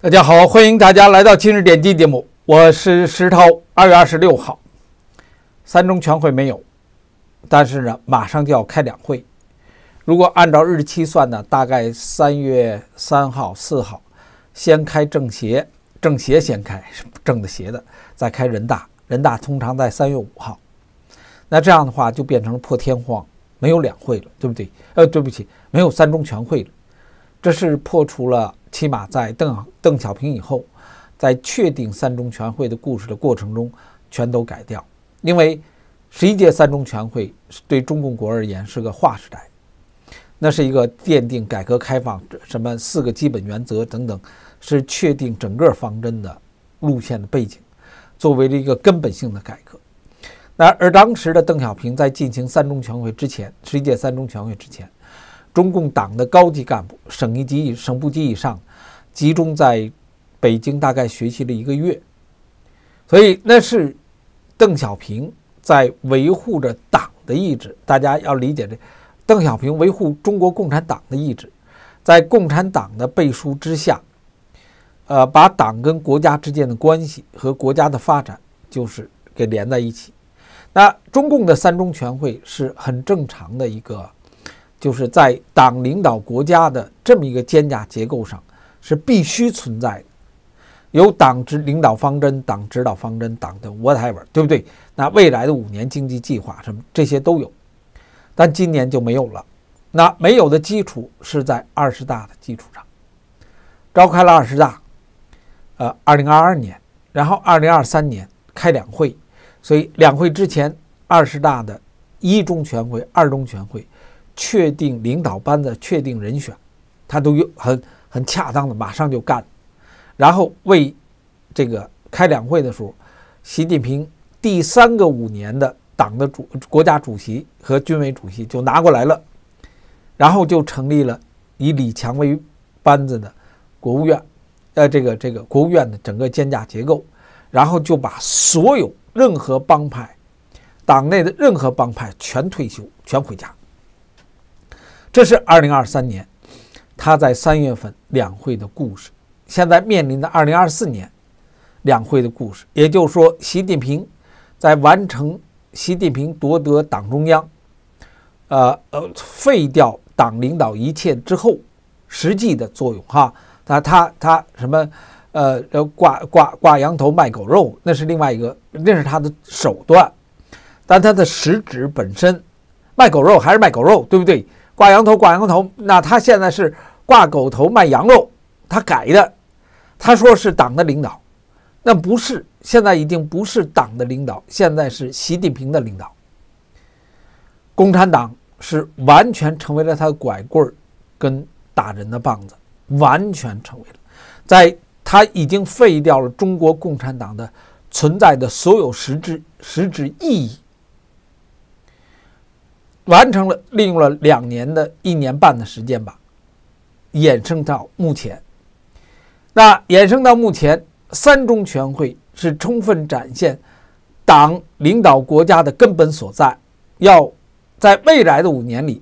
大家好，欢迎大家来到今日点击节目，我是石涛。二月二十六号，三中全会没有，但是呢，马上就要开两会。如果按照日期算呢，大概三月三号、四号先开政协，政协先开政正的协的，再开人大，人大通常在三月五号。那这样的话，就变成破天荒没有两会了，对不对？呃，对不起，没有三中全会了。这是破除了，起码在邓邓小平以后，在确定三中全会的故事的过程中，全都改掉。因为十一届三中全会对中共国而言是个划时代，那是一个奠定改革开放什么四个基本原则等等，是确定整个方针的路线的背景，作为了一个根本性的改革。那而当时的邓小平在进行三中全会之前，十一届三中全会之前。中共党的高级干部，省一级、省部级以上，集中在北京，大概学习了一个月。所以那是邓小平在维护着党的意志，大家要理解这。邓小平维护中国共产党的意志，在共产党的背书之下，呃，把党跟国家之间的关系和国家的发展就是给连在一起。那中共的三中全会是很正常的一个。就是在党领导国家的这么一个肩胛结构上，是必须存在的。有党之领导方针、党指导方针、党的 whatever，对不对？那未来的五年经济计划什么这些都有，但今年就没有了。那没有的基础是在二十大的基础上，召开了二十大，呃，二零二二年，然后二零二三年开两会，所以两会之前，二十大的一中全会、二中全会。确定领导班子确定人选，他都有很很恰当的，马上就干。然后为这个开两会的时候，习近平第三个五年的党的主国家主席和军委主席就拿过来了，然后就成立了以李强为班子的国务院，呃，这个这个国务院的整个监架结构，然后就把所有任何帮派党内的任何帮派全退休，全回家。这是二零二三年，他在三月份两会的故事。现在面临的二零二四年两会的故事，也就是说，习近平在完成习近平夺得党中央，呃呃废掉党领导一切之后，实际的作用哈。他他他什么？呃呃挂挂挂羊头卖狗肉，那是另外一个，那是他的手段。但他的实质本身，卖狗肉还是卖狗肉，对不对？挂羊头，挂羊头，那他现在是挂狗头卖羊肉，他改的，他说是党的领导，那不是，现在已经不是党的领导，现在是习近平的领导。共产党是完全成为了他拐棍儿，跟打人的棒子，完全成为了，在他已经废掉了中国共产党的存在的所有实质实质意义。完成了，利用了两年的一年半的时间吧，衍生到目前。那衍生到目前，三中全会是充分展现党领导国家的根本所在。要在未来的五年里，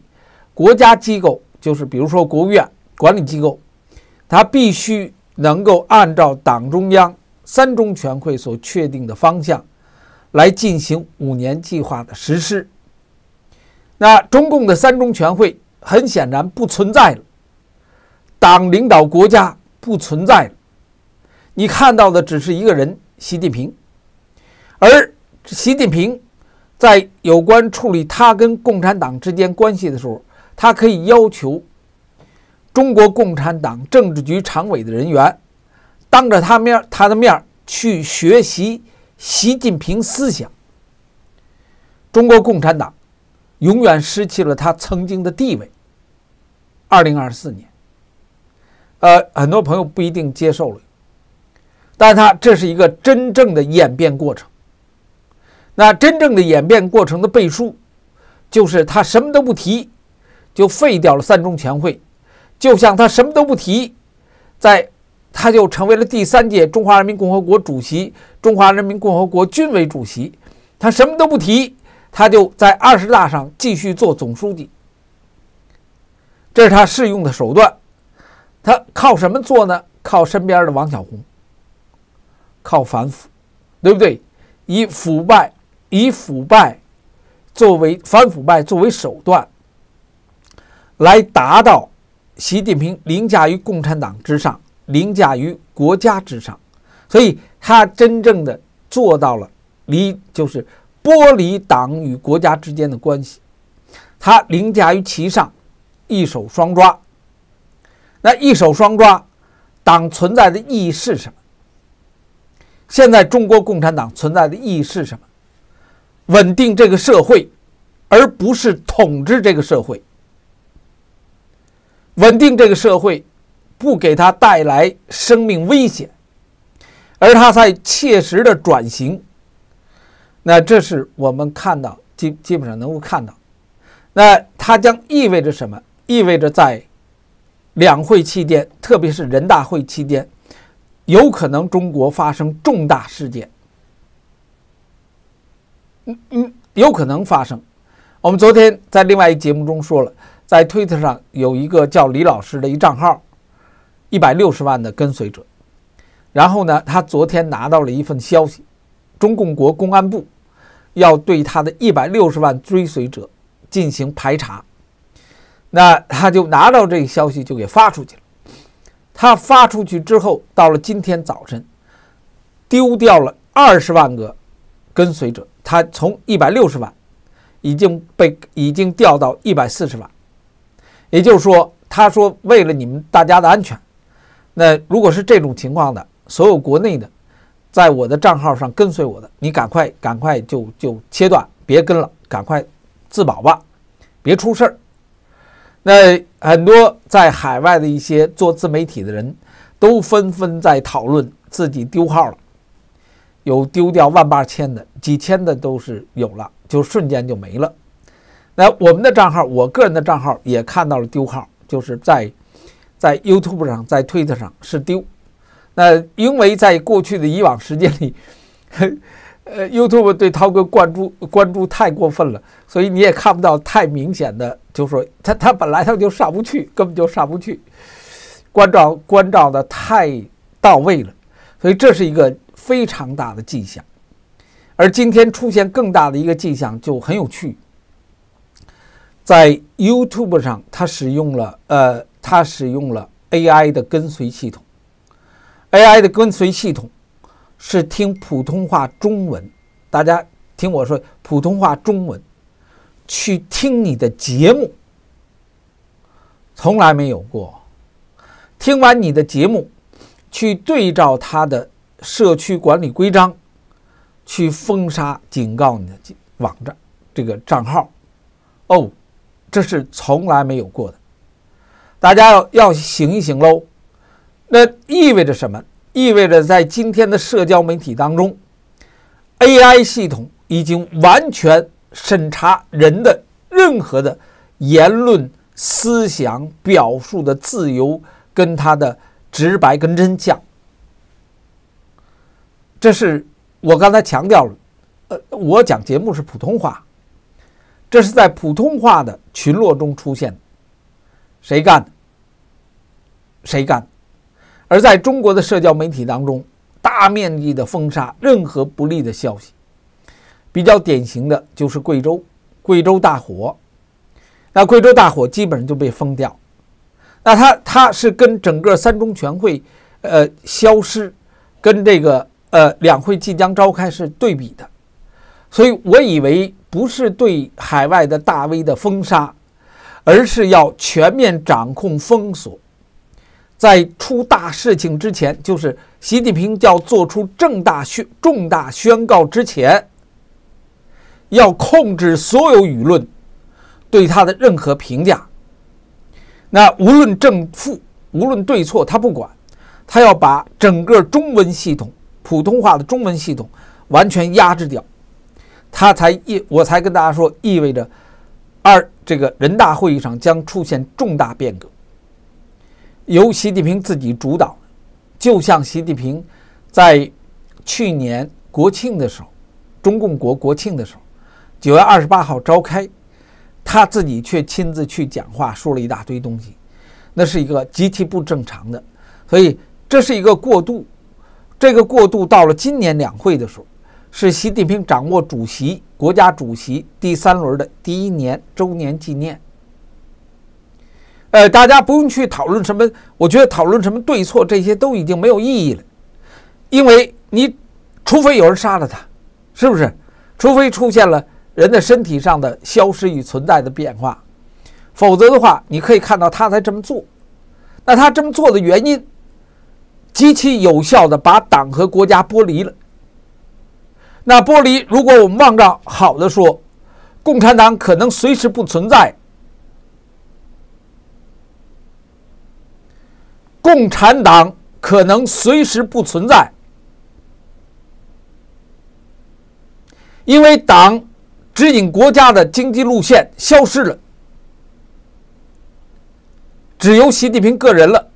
国家机构就是比如说国务院管理机构，它必须能够按照党中央三中全会所确定的方向来进行五年计划的实施。那中共的三中全会很显然不存在了，党领导国家不存在了，你看到的只是一个人，习近平。而习近平在有关处理他跟共产党之间关系的时候，他可以要求中国共产党政治局常委的人员当着他面儿、他的面儿去学习习近平思想。中国共产党。永远失去了他曾经的地位。二零二四年，呃，很多朋友不一定接受了，但他这是一个真正的演变过程。那真正的演变过程的背书，就是他什么都不提，就废掉了三中全会，就像他什么都不提，在他就成为了第三届中华人民共和国主席、中华人民共和国军委主席，他什么都不提。他就在二十大上继续做总书记，这是他适用的手段。他靠什么做呢？靠身边的王晓红，靠反腐，对不对？以腐败，以腐败作为反腐败作为手段，来达到习近平凌驾于共产党之上，凌驾于国家之上。所以，他真正的做到了离就是。剥离党与国家之间的关系，他凌驾于其上，一手双抓。那一手双抓，党存在的意义是什么？现在中国共产党存在的意义是什么？稳定这个社会，而不是统治这个社会。稳定这个社会，不给他带来生命危险，而他在切实的转型。那这是我们看到基基本上能够看到，那它将意味着什么？意味着在两会期间，特别是人大会期间，有可能中国发生重大事件。嗯嗯，有可能发生。我们昨天在另外一节目中说了，在推特上有一个叫李老师的一账号，一百六十万的跟随者。然后呢，他昨天拿到了一份消息，中共国公安部。要对他的一百六十万追随者进行排查，那他就拿到这个消息就给发出去了。他发出去之后，到了今天早晨，丢掉了二十万个跟随者，他从一百六十万已经被已经掉到一百四十万。也就是说，他说为了你们大家的安全，那如果是这种情况的，所有国内的。在我的账号上跟随我的，你赶快赶快就就切断，别跟了，赶快自保吧，别出事儿。那很多在海外的一些做自媒体的人，都纷纷在讨论自己丢号了，有丢掉万八千的，几千的都是有了，就瞬间就没了。那我们的账号，我个人的账号也看到了丢号，就是在在 YouTube 上，在 Twitter 上是丢。那因为在过去的以往时间里，呃，YouTube 对涛哥关注关注太过分了，所以你也看不到太明显的，就说他他本来他就上不去，根本就上不去，关照关照的太到位了，所以这是一个非常大的迹象。而今天出现更大的一个迹象就很有趣，在 YouTube 上，它使用了呃，它使用了 AI 的跟随系统。AI 的跟随系统是听普通话中文，大家听我说普通话中文去听你的节目，从来没有过。听完你的节目，去对照他的社区管理规章，去封杀、警告你的网站这个账号。哦，这是从来没有过的，大家要要醒一醒喽。那意味着什么？意味着在今天的社交媒体当中，AI 系统已经完全审查人的任何的言论、思想、表述的自由跟他的直白跟真相。这是我刚才强调了，呃，我讲节目是普通话，这是在普通话的群落中出现，谁干的？谁干？而在中国的社交媒体当中，大面积的封杀任何不利的消息，比较典型的就是贵州，贵州大火，那贵州大火基本上就被封掉。那他他是跟整个三中全会，呃消失，跟这个呃两会即将召开是对比的，所以我以为不是对海外的大 V 的封杀，而是要全面掌控封锁。在出大事情之前，就是习近平要做出重大宣重大宣告之前，要控制所有舆论对他的任何评价。那无论正负，无论对错，他不管，他要把整个中文系统、普通话的中文系统完全压制掉，他才意我才跟大家说，意味着二这个人大会议上将出现重大变革。由习近平自己主导，就像习近平在去年国庆的时候，中共国国庆的时候，九月二十八号召开，他自己却亲自去讲话，说了一大堆东西，那是一个极其不正常的，所以这是一个过渡，这个过渡到了今年两会的时候，是习近平掌握主席国家主席第三轮的第一年周年纪念。呃，大家不用去讨论什么，我觉得讨论什么对错，这些都已经没有意义了，因为你除非有人杀了他，是不是？除非出现了人的身体上的消失与存在的变化，否则的话，你可以看到他在这么做。那他这么做的原因，极其有效地把党和国家剥离了。那剥离，如果我们望着好的说，共产党可能随时不存在。共产党可能随时不存在，因为党指引国家的经济路线消失了，只由习近平个人了。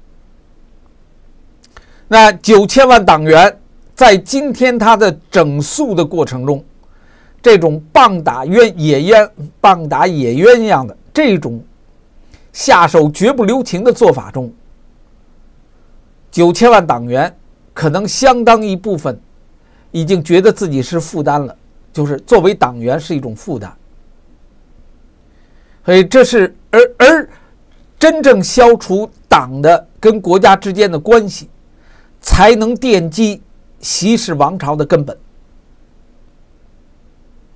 那九千万党员在今天他的整肃的过程中，这种棒打鸳野鸳棒打野鸳鸯的这种下手绝不留情的做法中。九千万党员可能相当一部分已经觉得自己是负担了，就是作为党员是一种负担。所以，这是而而真正消除党的跟国家之间的关系，才能奠基习氏王朝的根本。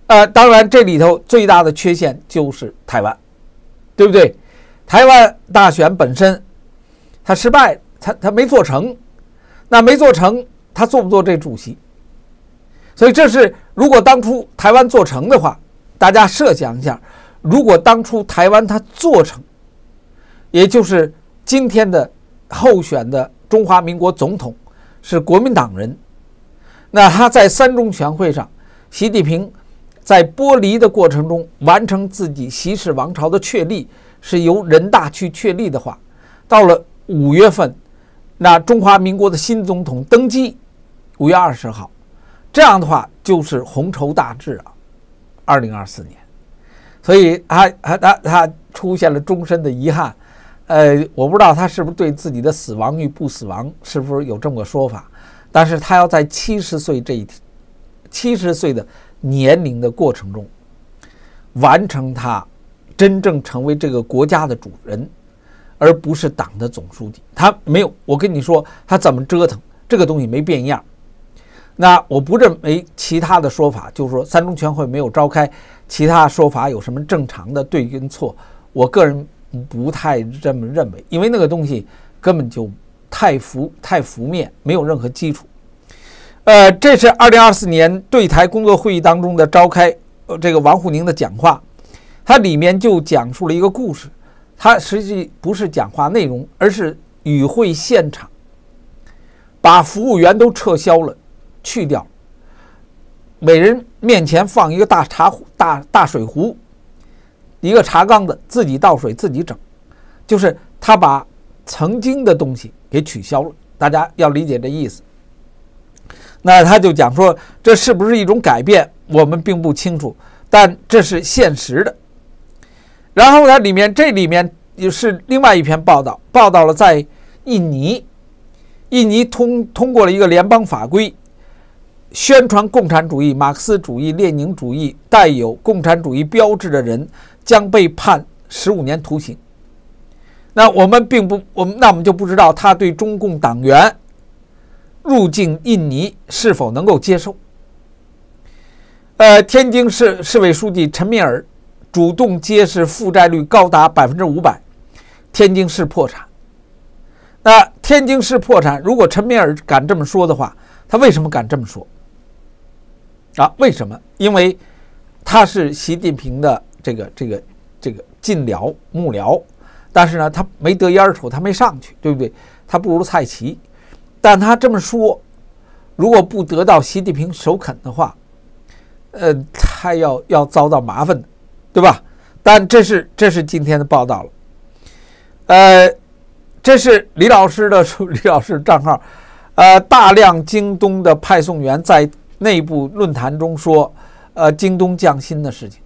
呃，当然这里头最大的缺陷就是台湾，对不对？台湾大选本身它失败。他他没做成，那没做成，他做不做这主席？所以这是如果当初台湾做成的话，大家设想一下，如果当初台湾他做成，也就是今天的候选的中华民国总统是国民党人，那他在三中全会上，习近平在剥离的过程中完成自己习氏王朝的确立，是由人大去确立的话，到了五月份。那中华民国的新总统登基，五月二十号，这样的话就是红图大志啊，二零二四年，所以他他他他出现了终身的遗憾，呃，我不知道他是不是对自己的死亡与不死亡，是不是有这么个说法，但是他要在七十岁这一七十岁的年龄的过程中，完成他真正成为这个国家的主人。而不是党的总书记，他没有。我跟你说，他怎么折腾，这个东西没变样。那我不认为其他的说法，就是说三中全会没有召开，其他说法有什么正常的对跟错？我个人不太这么认为，因为那个东西根本就太浮太浮面，没有任何基础。呃，这是二零二四年对台工作会议当中的召开，呃，这个王沪宁的讲话，他里面就讲述了一个故事。他实际不是讲话内容，而是与会现场，把服务员都撤销了，去掉，每人面前放一个大茶壶、大大水壶，一个茶缸子，自己倒水自己整，就是他把曾经的东西给取消了，大家要理解这意思。那他就讲说，这是不是一种改变，我们并不清楚，但这是现实的。然后它里面，这里面是另外一篇报道，报道了在印尼，印尼通通过了一个联邦法规，宣传共产主义、马克思主义、列宁主义，带有共产主义标志的人将被判十五年徒刑。那我们并不，我们那我们就不知道他对中共党员入境印尼是否能够接受。呃，天津市市委书记陈敏尔。主动揭示负债率高达百分之五百，天津市破产。那天津市破产，如果陈敏尔敢这么说的话，他为什么敢这么说？啊，为什么？因为他是习近平的这个这个这个近僚幕僚，但是呢，他没得烟儿抽，他没上去，对不对？他不如蔡奇，但他这么说，如果不得到习近平首肯的话，呃，他要要遭到麻烦的。对吧？但这是这是今天的报道了。呃，这是李老师的 李老师账号。呃，大量京东的派送员在内部论坛中说，呃，京东降薪的事情。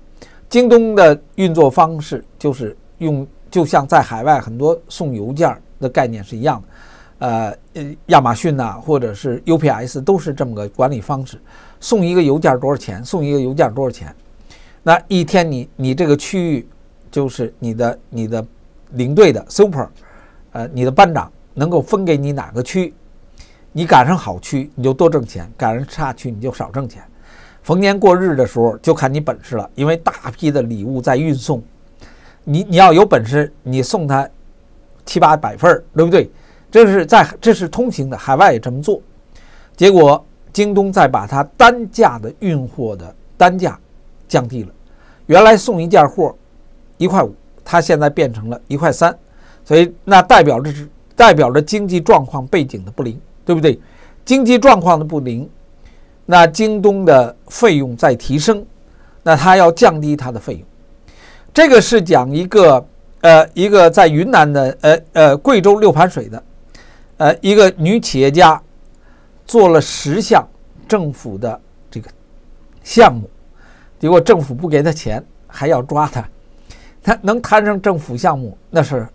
京东的运作方式就是用，就像在海外很多送邮件的概念是一样的。呃亚马逊呐，或者是 UPS 都是这么个管理方式。送一个邮件多少钱？送一个邮件多少钱？那一天，你你这个区域，就是你的你的领队的 super，呃，你的班长能够分给你哪个区？你赶上好区，你就多挣钱；赶上差区，你就少挣钱。逢年过日的时候，就看你本事了，因为大批的礼物在运送，你你要有本事，你送他七八百份儿，对不对？这是在这是通行的，海外也这么做。结果京东再把它单价的运货的单价降低了。原来送一件货，一块五，它现在变成了一块三，所以那代表着是代表着经济状况背景的不灵，对不对？经济状况的不灵，那京东的费用在提升，那它要降低它的费用。这个是讲一个呃一个在云南的呃呃贵州六盘水的呃一个女企业家，做了十项政府的这个项目。结果政府不给他钱，还要抓他。他能摊上政府项目，那是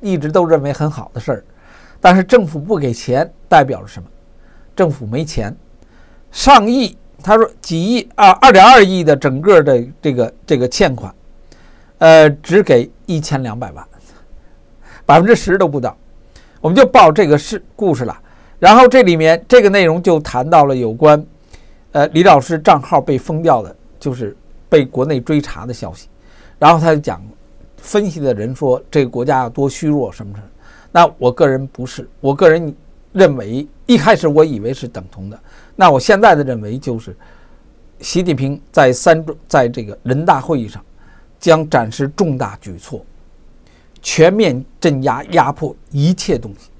一直都认为很好的事儿。但是政府不给钱，代表着什么？政府没钱，上亿，他说几亿啊，二点二亿的整个的这个这个欠款，呃，只给一千两百万，百分之十都不到。我们就报这个事故事了。然后这里面这个内容就谈到了有关，呃，李老师账号被封掉的。就是被国内追查的消息，然后他就讲，分析的人说这个国家多虚弱什么什么。那我个人不是，我个人认为一开始我以为是等同的，那我现在的认为就是，习近平在三中在这个人大会议上将展示重大举措，全面镇压压迫一切东西，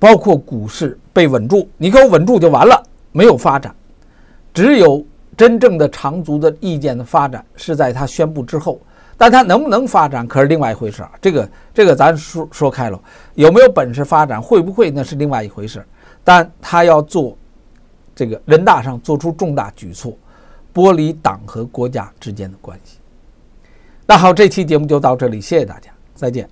包括股市被稳住，你给我稳住就完了，没有发展，只有。真正的长足的意见的发展是在他宣布之后，但他能不能发展可是另外一回事啊。这个这个咱说说开了，有没有本事发展，会不会那是另外一回事。但他要做这个人大上做出重大举措，剥离党和国家之间的关系。那好，这期节目就到这里，谢谢大家，再见。